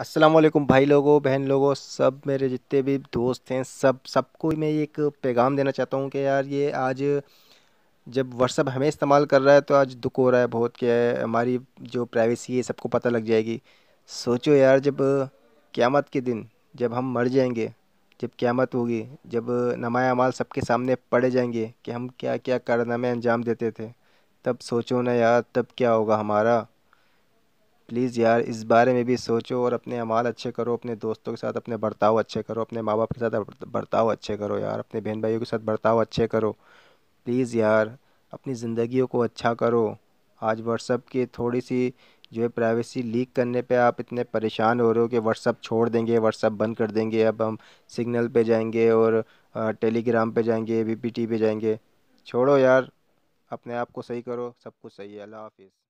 अस्सलाम वालेकुम भाई लोगों बहन लोगों सब मेरे जितने भी दोस्त हैं सब सबको मैं एक पैगाम देना चाहता हूँ कि यार ये आज जब व्हाट्सअप हमें इस्तेमाल कर रहा है तो आज दुख हो रहा है बहुत क्या है हमारी जो प्राइवेसी है सबको पता लग जाएगी सोचो यार जब क़्यामत के दिन जब हम मर जाएंगे जब क़्यामत होगी जब नमाया अमाल सबके सामने पड़े जाएंगे कि हम क्या क्या कारनामे अंजाम देते थे तब सोचो ना यार तब क्या होगा हमारा प्लीज़ यार इस बारे में भी सोचो और अपने अमाल अच्छे करो अपने दोस्तों के साथ अपने बर्ताव अच्छे करो अपने माँ बाप के साथ बर्ताव अच्छे करो यार अपने बहन भाइयों के साथ बर्ताव अच्छे करो प्लीज़ यार अपनी ज़िंदगी को अच्छा करो आज व्हाट्सअप की थोड़ी सी जो है प्राइवेसी लीक करने पे आप इतने परेशान हो रहे हो कि व्हाट्सअप छोड़ देंगे व्हाट्सअप बंद कर देंगे अब हम सिग्नल पे जाएंगे और टेलीग्राम पे जाएंगे वी पे जाएंगे छोड़ो यार अपने आप को सही करो सब कुछ सही है अल्लाह हाफिज़